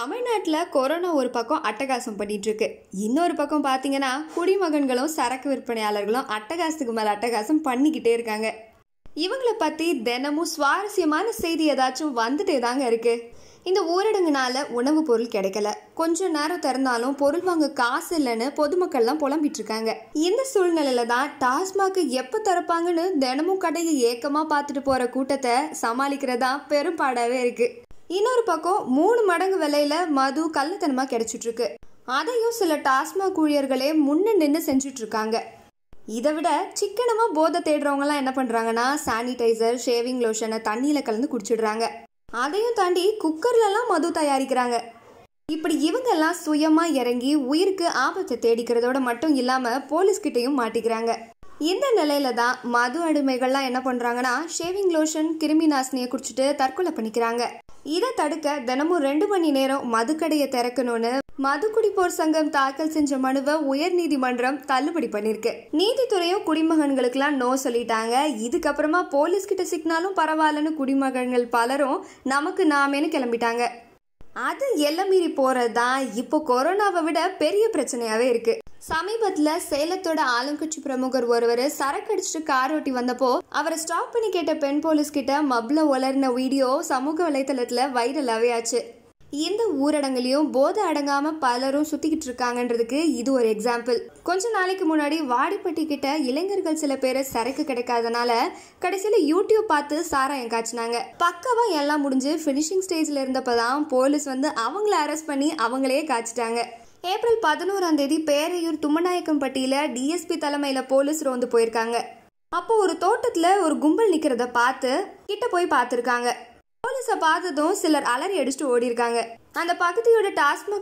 தமிழ்நாட்டில் கொரோனா ஒரு பக்கம் அட்டகாசம் பண்ணிகிட்ருக்கு இன்னொரு பக்கம் பார்த்தீங்கன்னா குடிமகன்களும் சரக்கு விற்பனையாளர்களும் அட்டகாசத்துக்கு மேலே அட்டகாசம் பண்ணிக்கிட்டே இருக்காங்க இவங்களை பற்றி தினமும் சுவாரஸ்யமான செய்தி ஏதாச்சும் வந்துட்டே தாங்க இருக்குது இந்த ஊரடங்குனால உணவுப் பொருள் கிடைக்கல கொஞ்ச நேரம் திறந்தாலும் பொருள் வாங்க காசு இல்லைன்னு பொதுமக்கள்லாம் புலம்பிட்டு இருக்காங்க இந்த சூழ்நிலையில தான் டாஸ்மாக் எப்போ திறப்பாங்கன்னு தினமும் கடையை ஏக்கமாக பார்த்துட்டு போகிற கூட்டத்தை சமாளிக்கிறதா பெரும்பாடாகவே இருக்குது இன்னொரு பக்கம் மூணு மடங்கு விலையில மது கள்ளத்தனமாக கிடைச்சிட்ருக்கு அதையும் சில டாஸ்மாக் ஊழியர்களே முன்ன நின்று செஞ்சிட்ருக்காங்க இதை விட சிக்கனமாக போதை தேடுறவங்கலாம் என்ன பண்ணுறாங்கன்னா சானிடைசர் ஷேவிங் லோஷனை தண்ணியில் கலந்து குடிச்சிடுறாங்க அதையும் தாண்டி குக்கர்லலாம் மது தயாரிக்கிறாங்க இப்படி இவங்கெல்லாம் சுயமாக இறங்கி உயிருக்கு ஆபத்தை தேடிக்கிறதோட மட்டும் இல்லாமல் போலீஸ்கிட்டையும் மாட்டிக்கிறாங்க இந்த நிலையில தான் மது அடிமைகள்லாம் என்ன பண்ணுறாங்கன்னா ஷேவிங் லோஷன் கிருமி நாசினியை குடிச்சிட்டு தற்கொலை பண்ணிக்கிறாங்க இதை தடுக்க தினமும் ரெண்டு மணி நேரம் மதுக்கடையை திறக்கணும்னு குடிப்போர் சங்கம் தாக்கல் செஞ்ச மனுவை உயர் நீதிமன்றம் தள்ளுபடி பண்ணிருக்கு நீதித்துறையும் குடிமகன்களுக்கெல்லாம் நோ சொல்லிட்டாங்க இதுக்கப்புறமா போலீஸ் கிட்ட சிக்னாலும் பரவாயில்லன்னு குடிமகன்கள் பலரும் நமக்கு நாமேன்னு கிளம்பிட்டாங்க அது எல்லாம் மீறி போகிறது தான் இப்போ கொரோனாவை விட பெரிய பிரச்சனையாகவே இருக்குது சமீபத்தில் சேலத்தோட ஆளுங்கட்சி பிரமுகர் ஒருவர் சரக்கு அடிச்சுட்டு கார் ஓட்டி வந்தப்போ அவரை ஸ்டாப் பண்ணி கேட்ட பெண் போலீஸ் கிட்ட மப்ள ஒளர்ன வீடியோ சமூக வலைத்தளத்தில் வைரலாகவே ஆச்சு இந்த ஊரடங்குலையும் போதை அடங்காம பலரும் சுத்திக்கிட்டு இருக்காங்கன்றதுக்கு இது ஒரு எக்ஸாம்பிள் கொஞ்ச நாளைக்கு முன்னாடி வாடிப்பட்டி கிட்ட இளைஞர்கள் சில பேர் சரக்கு கிடைக்காதனால கடைசியில் யூடியூப் பார்த்து சாராயம் காய்ச்சினாங்க பக்கவா எல்லாம் முடிஞ்சு ஃபினிஷிங் ஸ்டேஜ்ல இருந்தப்பதான் போலீஸ் வந்து அவங்கள அரெஸ்ட் பண்ணி அவங்களே காய்ச்சிட்டாங்க ஏப்ரல் பதினோராம் தேதி பேரையூர் தும்மநாயக்கம்பட்டியில் டிஎஸ்பி தலைமையில் போலீஸ் ரோந்து போயிருக்காங்க அப்போ ஒரு தோட்டத்தில் ஒரு கும்பல் நிற்கிறத பார்த்து கிட்ட போய் பார்த்துருக்காங்க ஆம்புலன்ஸை பார்த்ததும் சிலர் அலறி அடிச்சுட்டு ஓடி இருக்காங்க அந்த பகுதியோட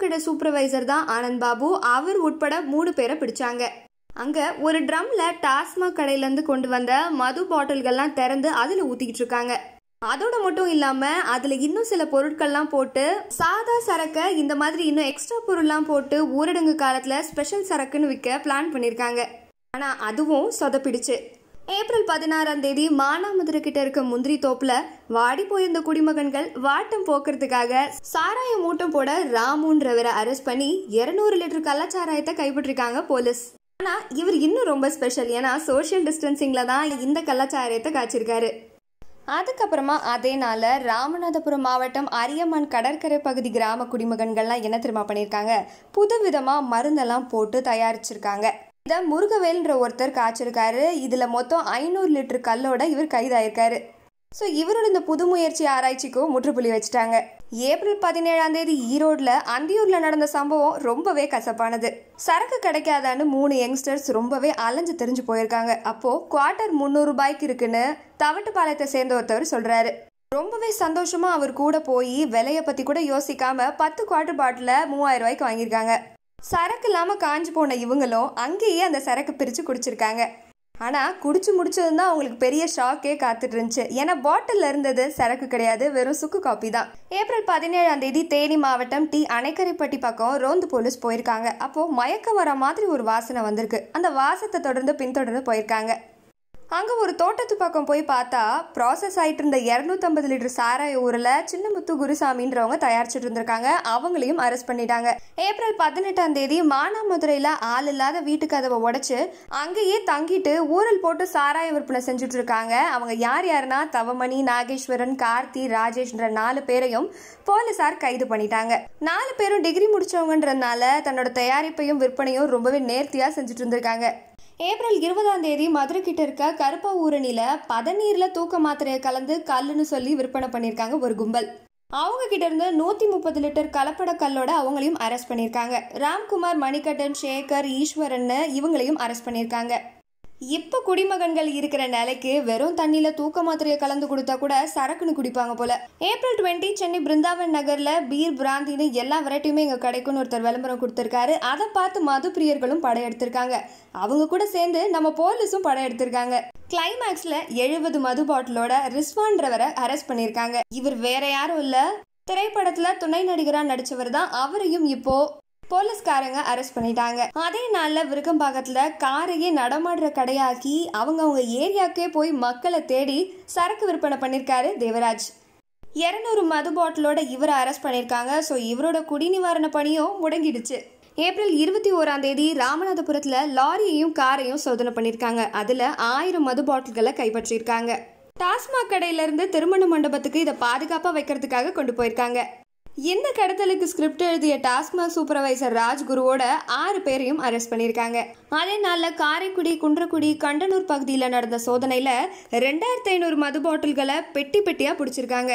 கடை சூப்பர்வைசர் தான் ஆனந்த் பாபு அவர் உட்பட மூணு பேரை பிடிச்சாங்க அங்கே ஒரு ட்ரம்ல டாஸ்மாக் கடையிலேருந்து கொண்டு வந்த மது பாட்டில்கள்லாம் திறந்து அதில் ஊத்திக்கிட்டு இருக்காங்க அதோட மட்டும் இல்லாமல் அதில் இன்னும் சில பொருட்கள்லாம் போட்டு சாதா சரக்கை இந்த மாதிரி இன்னும் எக்ஸ்ட்ரா பொருள்லாம் போட்டு ஊரடங்கு காலத்தில் ஸ்பெஷல் சரக்குன்னு விற்க பிளான் பண்ணியிருக்காங்க ஆனால் அதுவும் சொதப்பிடுச்சு ஏப்ரல் பதினாறாம் தேதி மானாமதுரை கிட்ட இருக்க முந்திரி தோப்புல வாடி போயிருந்த குடிமகன்கள் வாட்டம் போக்குறதுக்காக சாராய மூட்டம் போட ராமுன்றவரை அரெஸ்ட் பண்ணி இருநூறு லிட்டர் கள்ளச்சாராயத்தை கைப்பற்றிருக்காங்க போலீஸ் ஆனா இவர் இன்னும் ரொம்ப ஸ்பெஷல் ஏன்னா சோஷியல் டிஸ்டன்சிங்ல தான் இந்த கள்ளச்சாராயத்தை காய்ச்சிருக்காரு அதுக்கப்புறமா அதே நாளில் ராமநாதபுரம் மாவட்டம் அரியமான் கடற்கரை பகுதி கிராம குடிமகன்கள்லாம் என்ன திரும்ப பண்ணியிருக்காங்க புதுவிதமாக மருந்தெல்லாம் போட்டு தயாரிச்சிருக்காங்க இந்த முருகவேல்ன்ற ஒருத்தர் காய்ச்சிருக்காரு இதில் மொத்தம் ஐநூறு லிட்டர் கல்லோட இவர் கைதாயிருக்காரு ஸோ இவரோட இந்த புது முயற்சி ஆராய்ச்சிக்கும் முற்றுப்புள்ளி வச்சுட்டாங்க ஏப்ரல் பதினேழாம் தேதி ஈரோடில் அந்தியூரில் நடந்த சம்பவம் ரொம்பவே கசப்பானது சரக்கு கிடைக்காதான்னு மூணு யங்ஸ்டர்ஸ் ரொம்பவே அலைஞ்சு தெரிஞ்சு போயிருக்காங்க அப்போது குவார்ட்டர் முந்நூறு ரூபாய்க்கு இருக்குன்னு தவட்டுப்பாளையத்தை சேர்ந்த ஒருத்தவர் சொல்கிறாரு ரொம்பவே சந்தோஷமாக அவர் கூட போய் விலையை பற்றி கூட யோசிக்காமல் பத்து குவார்ட்டர் பாட்டில் மூவாயிரம் ரூபாய்க்கு வாங்கியிருக்காங்க சரக்கு இல்லாமல் காஞ்சி போன இவங்களும் அங்கேயே அந்த சரக்கு பிரித்து குடிச்சிருக்காங்க ஆனால் குடிச்சு முடிச்சதும் தான் அவங்களுக்கு பெரிய ஷாக்கே காத்துட்டு இருந்துச்சு ஏன்னா பாட்டிலில் இருந்தது சரக்கு கிடையாது வெறும் சுக்கு காப்பி தான் ஏப்ரல் பதினேழாம் தேதி தேனி மாவட்டம் டி அணைக்கரைப்பட்டி பக்கம் ரோந்து போலீஸ் போயிருக்காங்க அப்போது மயக்கம் வர மாதிரி ஒரு வாசனை வந்திருக்கு அந்த வாசத்தை தொடர்ந்து பின்தொடர்ந்து போயிருக்காங்க அங்கே ஒரு தோட்டத்து பக்கம் போய் பார்த்தா ப்ராசஸ் ஆகிட்டு இருந்த இரநூத்தம்பது லிட்டர் சாராய ஊரில் சின்னமுத்து குருசாமின்றவங்க தயாரிச்சுட்டு இருந்திருக்காங்க அவங்களையும் அரெஸ்ட் பண்ணிட்டாங்க ஏப்ரல் பதினெட்டாம் தேதி மானாமதுரையில் ஆள் இல்லாத வீட்டு கதவை உடைச்சு அங்கேயே தங்கிட்டு ஊரல் போட்டு சாராய விற்பனை செஞ்சுட்டு இருக்காங்க அவங்க யார் யாருன்னா தவமணி நாகேஸ்வரன் கார்த்தி ராஜேஷ்ன்ற நாலு பேரையும் போலீஸார் கைது பண்ணிட்டாங்க நாலு பேரும் டிகிரி முடிச்சவங்கன்றதுனால தன்னோட தயாரிப்பையும் விற்பனையும் ரொம்பவே நேர்த்தியாக செஞ்சுட்டு இருந்திருக்காங்க ஏப்ரல் இருபதாம் தேதி மதுரை கிட்ட இருக்க கருப்ப ஊரணியில் பதநீரில் தூக்க மாத்திரையை கலந்து கல்லுன்னு சொல்லி விற்பனை பண்ணியிருக்காங்க ஒரு கும்பல் அவங்க கிட்ட இருந்து நூத்தி முப்பது லிட்டர் கலப்பட கல்லோட அவங்களையும் அரெஸ்ட் பண்ணியிருக்காங்க ராம்குமார் மணிகட்டன் சேகர் ஈஸ்வரன் இவங்களையும் அரெஸ்ட் பண்ணியிருக்காங்க இப்போ குடிமகன்கள் இருக்கிற நிலைக்கு வெறும் தண்ணியில் தூக்க மாத்திரையை கலந்து கொடுத்தா கூட சரக்குன்னு குடிப்பாங்க போல ஏப்ரல் டுவெண்ட்டி சென்னை பிருந்தாவன் நகரில் பீர் பிராந்தின்னு எல்லா வெரைட்டியுமே இங்கே கிடைக்கும்னு ஒருத்தர் விளம்பரம் கொடுத்துருக்காரு அதை பார்த்து மது பிரியர்களும் படையெடுத்திருக்காங்க அவங்க கூட சேர்ந்து நம்ம போலீஸும் படையெடுத்திருக்காங்க கிளைமேக்ஸில் எழுபது மது பாட்டிலோட ரிஸ்வான்றவரை அரெஸ்ட் பண்ணியிருக்காங்க இவர் வேற யாரும் இல்லை திரைப்படத்தில் துணை நடிகராக நடித்தவர் தான் அவரையும் இப்போ போலீஸ்காரங்க அரெஸ்ட் பண்ணிட்டாங்க அதே நாளில் விருக்கம்பாக்கத்தில் காரையே நடமாடுற கடையாக்கி அவங்க அவங்க ஏரியாக்கே போய் மக்களை தேடி சரக்கு விற்பனை பண்ணியிருக்காரு தேவராஜ் இரநூறு மது பாட்டிலோட இவரை அரெஸ்ட் பண்ணியிருக்காங்க ஸோ இவரோட குடிநிவாரண பணியும் முடங்கிடுச்சு ஏப்ரல் இருபத்தி ஓராம் தேதி ராமநாதபுரத்தில் லாரியையும் காரையும் சோதனை பண்ணியிருக்காங்க அதில் ஆயிரம் மது பாட்டில்களை கைப்பற்றியிருக்காங்க டாஸ்மாக் கடையிலேருந்து திருமண மண்டபத்துக்கு இதை பாதுகாப்பாக வைக்கிறதுக்காக கொண்டு போயிருக்காங்க இந்த கடத்தலுக்கு ஸ்கிரிப்ட் எழுதிய டாஸ்மாக் சூப்பர்வைசர் ராஜ்குருவோட ஆறு பேரையும் அரெஸ்ட் பண்ணியிருக்காங்க அதே நாளில் காரைக்குடி குன்றக்குடி கண்டனூர் பகுதியில் நடந்த சோதனையில் ரெண்டாயிரத்தி ஐநூறு மது பாட்டில்களை பெட்டி பெட்டியாக பிடிச்சிருக்காங்க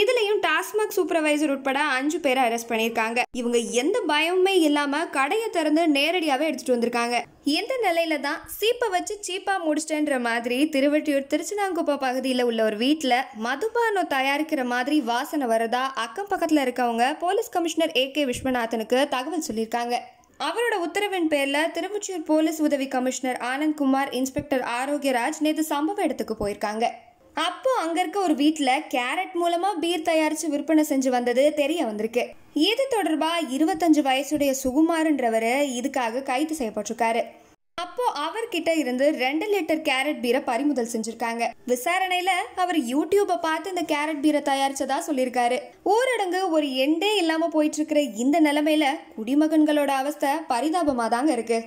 இதுலேயும் டாஸ்மாக் சூப்பர்வைசர் உட்பட அஞ்சு பேரை அரெஸ்ட் பண்ணியிருக்காங்க இவங்க எந்த பயமுமே இல்லாமல் கடையை திறந்து நேரடியாகவே எடுத்துகிட்டு வந்திருக்காங்க எந்த நிலையில தான் சீப்பை வச்சு சீப்பாக முடிச்சிட்டேன்ற மாதிரி திருவட்டியூர் திருச்சினாங்குப்பா பகுதியில் உள்ள ஒரு வீட்டில் மதுபானம் தயாரிக்கிற மாதிரி வாசனை வரதா அக்கம் பக்கத்தில் இருக்கவங்க போலீஸ் கமிஷனர் ஏ கே விஸ்வநாதனுக்கு தகவல் சொல்லியிருக்காங்க அவரோட உத்தரவின் பேரில் திருவொற்றியூர் போலீஸ் உதவி கமிஷனர் ஆனந்த் குமார் இன்ஸ்பெக்டர் ஆரோக்கியராஜ் நேற்று சம்பவ இடத்துக்கு போயிருக்காங்க அப்போ அங்கே இருக்க ஒரு வீட்டில் கேரட் மூலமாக பீர் தயாரித்து விற்பனை செஞ்சு வந்தது தெரிய வந்திருக்கு இது தொடர்பாக இருபத்தஞ்சு வயசுடைய சுகுமாருன்றவர் இதுக்காக கைது செய்யப்பட்டிருக்காரு அப்போ அவர்கிட்ட இருந்து ரெண்டு லிட்டர் கேரட் பீரை பறிமுதல் செஞ்சிருக்காங்க விசாரணையில அவர் யூடியூப்பை பார்த்து இந்த கேரட் பீரை தயாரிச்சதா சொல்லியிருக்காரு ஊரடங்கு ஒரு எண்டே இல்லாம போயிட்டு இருக்கிற இந்த நிலைமையில குடிமகன்களோட அவஸ்தை பரிதாபமா தாங்க இருக்கு